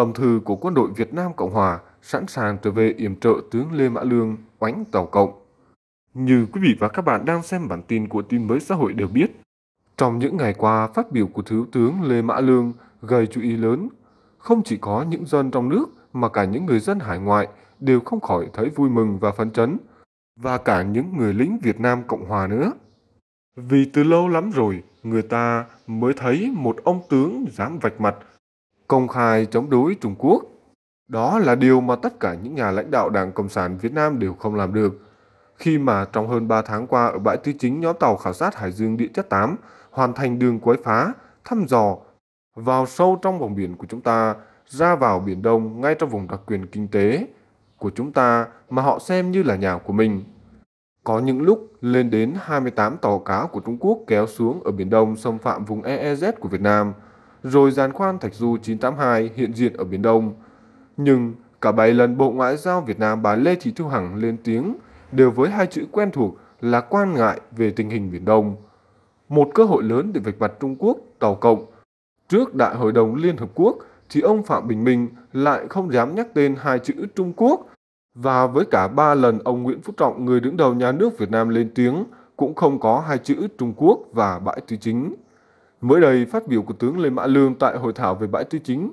Tổng thư của quân đội Việt Nam Cộng Hòa sẵn sàng trở về yểm trợ tướng Lê Mã Lương oánh Tàu Cộng. Như quý vị và các bạn đang xem bản tin của tin mới xã hội đều biết, trong những ngày qua phát biểu của Thiếu tướng Lê Mã Lương gây chú ý lớn. Không chỉ có những dân trong nước mà cả những người dân hải ngoại đều không khỏi thấy vui mừng và phấn chấn, và cả những người lính Việt Nam Cộng Hòa nữa. Vì từ lâu lắm rồi, người ta mới thấy một ông tướng dám vạch mặt công khai chống đối Trung Quốc. Đó là điều mà tất cả những nhà lãnh đạo Đảng Cộng sản Việt Nam đều không làm được. Khi mà trong hơn 3 tháng qua ở bãi tư chính nhóm tàu khảo sát Hải Dương Địa chất 8 hoàn thành đường quấy phá, thăm dò, vào sâu trong vùng biển của chúng ta, ra vào Biển Đông ngay trong vùng đặc quyền kinh tế của chúng ta mà họ xem như là nhà của mình. Có những lúc lên đến 28 tàu cá của Trung Quốc kéo xuống ở Biển Đông xâm phạm vùng EEZ của Việt Nam – rồi giàn khoan Thạch Du 982 hiện diện ở Biển Đông. Nhưng cả bảy lần Bộ Ngoại giao Việt Nam bà Lê Thị Thu Hằng lên tiếng đều với hai chữ quen thuộc là quan ngại về tình hình Biển Đông. Một cơ hội lớn để vạch mặt Trung Quốc, Tàu Cộng. Trước Đại hội đồng Liên Hợp Quốc thì ông Phạm Bình Minh lại không dám nhắc tên hai chữ Trung Quốc. Và với cả ba lần ông Nguyễn Phú Trọng, người đứng đầu nhà nước Việt Nam lên tiếng, cũng không có hai chữ Trung Quốc và bãi tư chính. Mới đây, phát biểu của tướng Lê Mã Lương tại hội thảo về bãi tư chính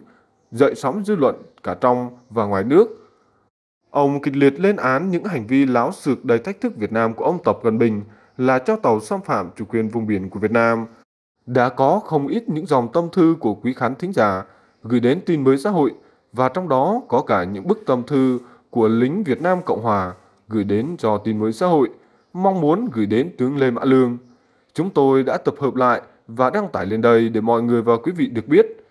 dậy sóng dư luận cả trong và ngoài nước. Ông kịch liệt lên án những hành vi láo xược đầy thách thức Việt Nam của ông Tập Cận Bình là cho tàu xâm phạm chủ quyền vùng biển của Việt Nam. Đã có không ít những dòng tâm thư của quý khán thính giả gửi đến tin mới xã hội và trong đó có cả những bức tâm thư của lính Việt Nam Cộng Hòa gửi đến cho tin mới xã hội, mong muốn gửi đến tướng Lê Mã Lương. Chúng tôi đã tập hợp lại và đăng tải lên đây để mọi người và quý vị được biết.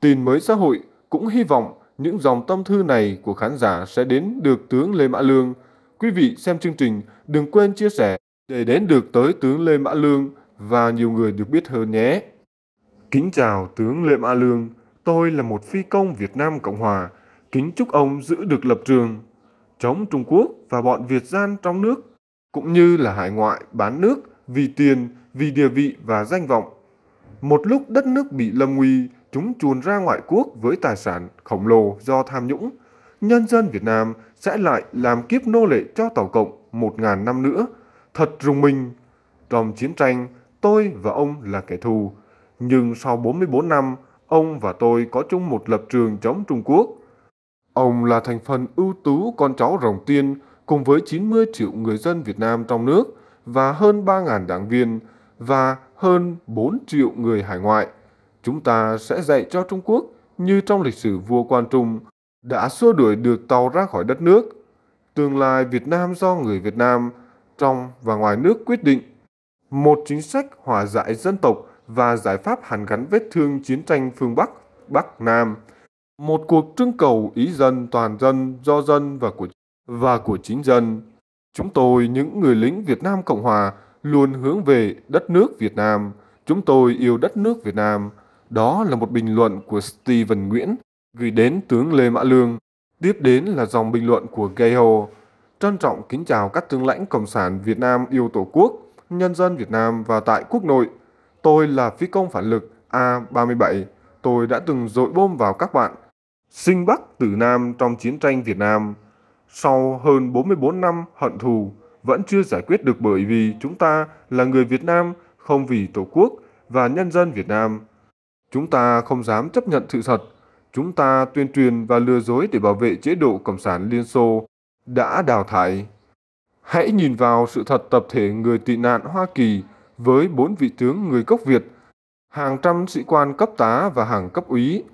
Tin mới xã hội cũng hy vọng những dòng tâm thư này của khán giả sẽ đến được tướng Lê Mã Lương. Quý vị xem chương trình đừng quên chia sẻ để đến được tới tướng Lê Mã Lương và nhiều người được biết hơn nhé. Kính chào tướng Lê Mã Lương, tôi là một phi công Việt Nam Cộng Hòa, kính chúc ông giữ được lập trường chống Trung Quốc và bọn Việt gian trong nước cũng như là hải ngoại bán nước vì tiền vì địa vị và danh vọng. Một lúc đất nước bị lâm nguy, chúng chuồn ra ngoại quốc với tài sản khổng lồ do tham nhũng. Nhân dân Việt Nam sẽ lại làm kiếp nô lệ cho Tàu Cộng một ngàn năm nữa. Thật rùng mình. Trong chiến tranh, tôi và ông là kẻ thù. Nhưng sau 44 năm, ông và tôi có chung một lập trường chống Trung Quốc. Ông là thành phần ưu tú con cháu Rồng Tiên cùng với 90 triệu người dân Việt Nam trong nước và hơn 3.000 đảng viên, và hơn 4 triệu người hải ngoại. Chúng ta sẽ dạy cho Trung Quốc như trong lịch sử vua Quan Trung đã xua đuổi được tàu ra khỏi đất nước. Tương lai Việt Nam do người Việt Nam trong và ngoài nước quyết định. Một chính sách hòa giải dân tộc và giải pháp hàn gắn vết thương chiến tranh phương Bắc, Bắc Nam. Một cuộc trưng cầu ý dân toàn dân do dân và của và của chính dân. Chúng tôi những người lính Việt Nam Cộng hòa luôn hướng về đất nước Việt Nam. Chúng tôi yêu đất nước Việt Nam. Đó là một bình luận của Steven Nguyễn gửi đến tướng Lê Mã Lương. Tiếp đến là dòng bình luận của Gayo. Trân trọng kính chào các tướng lãnh Cộng sản Việt Nam yêu Tổ quốc, nhân dân Việt Nam và tại quốc nội. Tôi là phi công phản lực A-37. Tôi đã từng dội bom vào các bạn. Sinh Bắc tử Nam trong chiến tranh Việt Nam. Sau hơn 44 năm hận thù, vẫn chưa giải quyết được bởi vì chúng ta là người Việt Nam không vì Tổ quốc và nhân dân Việt Nam. Chúng ta không dám chấp nhận sự thật. Chúng ta tuyên truyền và lừa dối để bảo vệ chế độ Cộng sản Liên Xô đã đào thải. Hãy nhìn vào sự thật tập thể người tị nạn Hoa Kỳ với bốn vị tướng người gốc Việt, hàng trăm sĩ quan cấp tá và hàng cấp úy,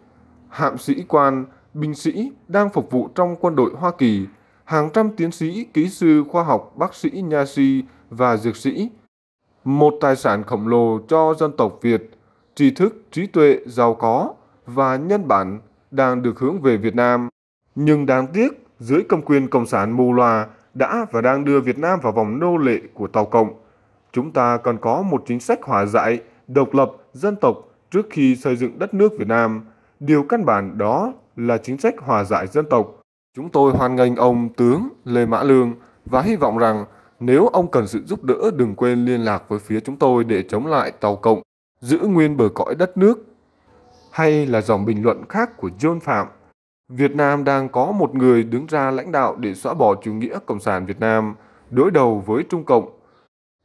hạm sĩ quan, binh sĩ đang phục vụ trong quân đội Hoa Kỳ hàng trăm tiến sĩ, kỹ sư, khoa học, bác sĩ, nha sĩ và dược sĩ. Một tài sản khổng lồ cho dân tộc Việt, trí thức, trí tuệ, giàu có và nhân bản đang được hướng về Việt Nam. Nhưng đáng tiếc, dưới cầm quyền Cộng sản mù loà đã và đang đưa Việt Nam vào vòng nô lệ của Tàu Cộng. Chúng ta cần có một chính sách hòa giải, độc lập, dân tộc trước khi xây dựng đất nước Việt Nam. Điều căn bản đó là chính sách hòa giải dân tộc. Chúng tôi hoan nghênh ông tướng Lê Mã Lương và hy vọng rằng nếu ông cần sự giúp đỡ đừng quên liên lạc với phía chúng tôi để chống lại tàu cộng, giữ nguyên bờ cõi đất nước. Hay là dòng bình luận khác của John Phạm, Việt Nam đang có một người đứng ra lãnh đạo để xóa bỏ chủ nghĩa Cộng sản Việt Nam, đối đầu với Trung Cộng.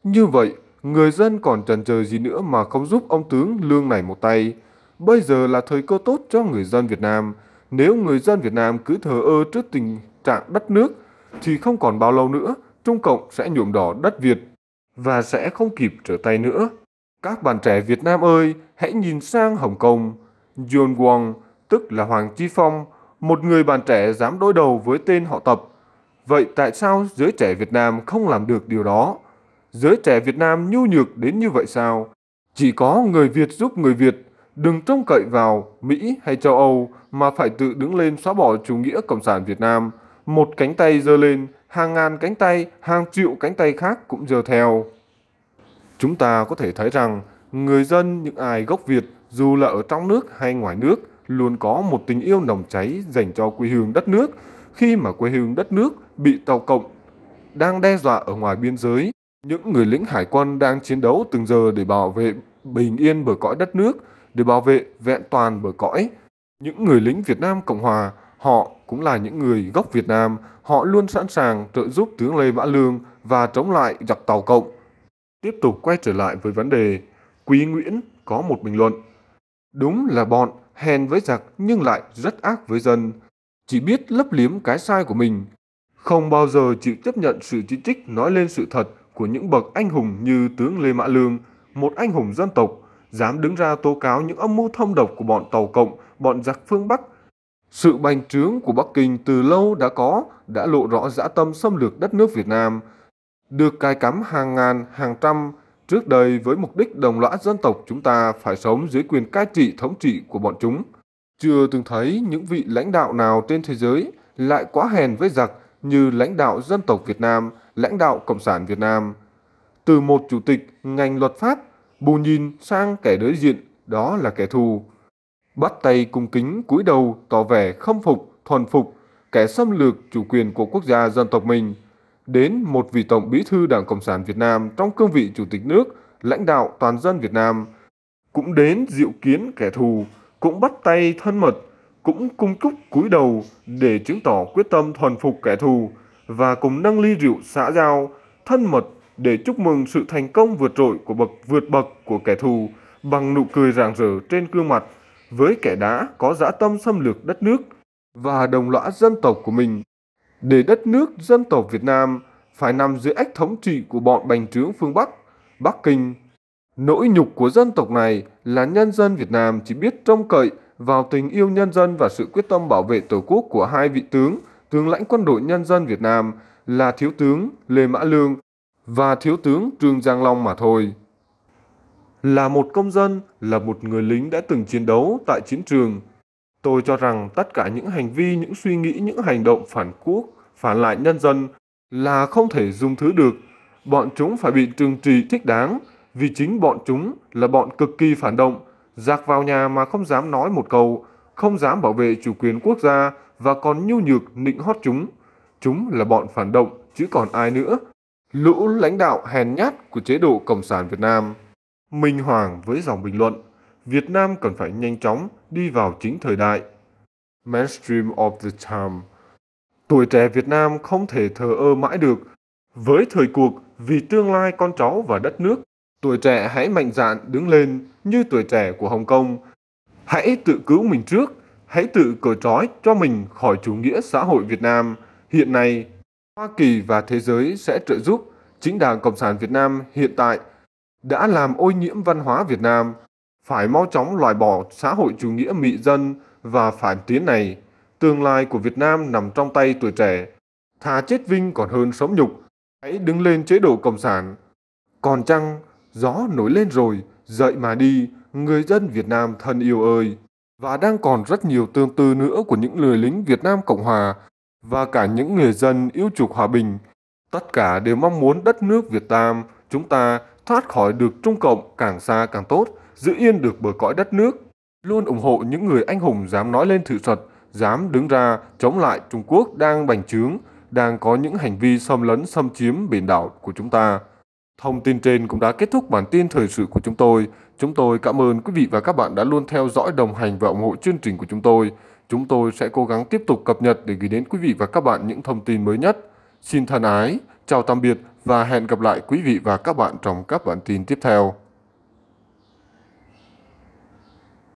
Như vậy, người dân còn trần chờ gì nữa mà không giúp ông tướng Lương này một tay. Bây giờ là thời cơ tốt cho người dân Việt Nam – nếu người dân Việt Nam cứ thờ ơ trước tình trạng đất nước, thì không còn bao lâu nữa, Trung Cộng sẽ nhuộm đỏ đất Việt và sẽ không kịp trở tay nữa. Các bạn trẻ Việt Nam ơi, hãy nhìn sang Hồng Kông. John Wong tức là Hoàng Chi Phong, một người bạn trẻ dám đối đầu với tên họ tập. Vậy tại sao giới trẻ Việt Nam không làm được điều đó? Giới trẻ Việt Nam nhu nhược đến như vậy sao? Chỉ có người Việt giúp người Việt, đừng trông cậy vào Mỹ hay châu Âu mà phải tự đứng lên xóa bỏ chủ nghĩa Cộng sản Việt Nam. Một cánh tay dơ lên, hàng ngàn cánh tay, hàng triệu cánh tay khác cũng dơ theo. Chúng ta có thể thấy rằng, người dân những ai gốc Việt dù là ở trong nước hay ngoài nước luôn có một tình yêu nồng cháy dành cho quê hương đất nước khi mà quê hương đất nước bị tàu cộng đang đe dọa ở ngoài biên giới những người lính hải quân đang chiến đấu từng giờ để bảo vệ bình yên bờ cõi đất nước để bảo vệ vẹn toàn bờ cõi. Những người lính Việt Nam Cộng Hòa, họ cũng là những người gốc Việt Nam, họ luôn sẵn sàng trợ giúp tướng Lê Mã Lương và chống lại giặc Tàu Cộng. Tiếp tục quay trở lại với vấn đề, Quý Nguyễn có một bình luận. Đúng là bọn hèn với giặc nhưng lại rất ác với dân, chỉ biết lấp liếm cái sai của mình, không bao giờ chịu chấp nhận sự chỉ trích nói lên sự thật của những bậc anh hùng như tướng Lê Mã Lương, một anh hùng dân tộc, dám đứng ra tố cáo những âm mưu thâm độc của bọn Tàu Cộng, bọn giặc phương Bắc. Sự bành trướng của Bắc Kinh từ lâu đã có, đã lộ rõ dã tâm xâm lược đất nước Việt Nam, được cài cắm hàng ngàn, hàng trăm, trước đây với mục đích đồng lõa dân tộc chúng ta phải sống dưới quyền cai trị thống trị của bọn chúng. Chưa từng thấy những vị lãnh đạo nào trên thế giới lại quá hèn với giặc như lãnh đạo dân tộc Việt Nam, lãnh đạo Cộng sản Việt Nam. Từ một chủ tịch ngành luật pháp bù nhìn sang kẻ đối diện, đó là kẻ thù. Bắt tay cung kính cúi đầu tỏ vẻ khâm phục, thuần phục, kẻ xâm lược chủ quyền của quốc gia dân tộc mình. Đến một vị tổng bí thư Đảng Cộng sản Việt Nam trong cương vị chủ tịch nước, lãnh đạo toàn dân Việt Nam. Cũng đến diệu kiến kẻ thù, cũng bắt tay thân mật, cũng cung cúc cúi đầu để chứng tỏ quyết tâm thuần phục kẻ thù và cùng nâng ly rượu xã giao, thân mật để chúc mừng sự thành công vượt trội của bậc vượt bậc của kẻ thù bằng nụ cười rạng rỡ trên gương mặt với kẻ đã có dã tâm xâm lược đất nước và đồng lõa dân tộc của mình. Để đất nước dân tộc Việt Nam phải nằm dưới ách thống trị của bọn bành trướng phương Bắc, Bắc Kinh. Nỗi nhục của dân tộc này là nhân dân Việt Nam chỉ biết trông cậy vào tình yêu nhân dân và sự quyết tâm bảo vệ Tổ quốc của hai vị tướng, tướng lãnh quân đội nhân dân Việt Nam là Thiếu tướng Lê Mã Lương và thiếu tướng Trương Giang Long mà thôi. Là một công dân, là một người lính đã từng chiến đấu tại chiến trường, tôi cho rằng tất cả những hành vi, những suy nghĩ, những hành động phản quốc, phản lại nhân dân là không thể dung thứ được. Bọn chúng phải bị trừng trị thích đáng, vì chính bọn chúng là bọn cực kỳ phản động, giặc vào nhà mà không dám nói một câu, không dám bảo vệ chủ quyền quốc gia và còn nhu nhược nịnh hót chúng. Chúng là bọn phản động, chứ còn ai nữa lũ lãnh đạo hèn nhát của chế độ Cộng sản Việt Nam. Minh Hoàng với dòng bình luận, Việt Nam cần phải nhanh chóng đi vào chính thời đại. Mainstream of the time. Tuổi trẻ Việt Nam không thể thờ ơ mãi được. Với thời cuộc, vì tương lai con cháu và đất nước, tuổi trẻ hãy mạnh dạn đứng lên như tuổi trẻ của Hồng Kông. Hãy tự cứu mình trước, hãy tự cởi trói cho mình khỏi chủ nghĩa xã hội Việt Nam hiện nay Hoa Kỳ và thế giới sẽ trợ giúp chính Đảng Cộng sản Việt Nam hiện tại đã làm ô nhiễm văn hóa Việt Nam, phải mau chóng loại bỏ xã hội chủ nghĩa mị dân và phản tiến này. Tương lai của Việt Nam nằm trong tay tuổi trẻ. Thà chết vinh còn hơn sống nhục. Hãy đứng lên chế độ Cộng sản. Còn chăng, gió nổi lên rồi, dậy mà đi, người dân Việt Nam thân yêu ơi. Và đang còn rất nhiều tương tư nữa của những người lính Việt Nam Cộng Hòa và cả những người dân yêu chuộc hòa bình, tất cả đều mong muốn đất nước Việt Nam chúng ta thoát khỏi được Trung Cộng càng xa càng tốt, giữ yên được bờ cõi đất nước, luôn ủng hộ những người anh hùng dám nói lên sự thật, dám đứng ra chống lại Trung Quốc đang bành trướng, đang có những hành vi xâm lấn xâm chiếm biển đảo của chúng ta. Thông tin trên cũng đã kết thúc bản tin thời sự của chúng tôi. Chúng tôi cảm ơn quý vị và các bạn đã luôn theo dõi đồng hành và ủng hộ chương trình của chúng tôi. Chúng tôi sẽ cố gắng tiếp tục cập nhật để gửi đến quý vị và các bạn những thông tin mới nhất. Xin thân ái, chào tạm biệt và hẹn gặp lại quý vị và các bạn trong các bản tin tiếp theo.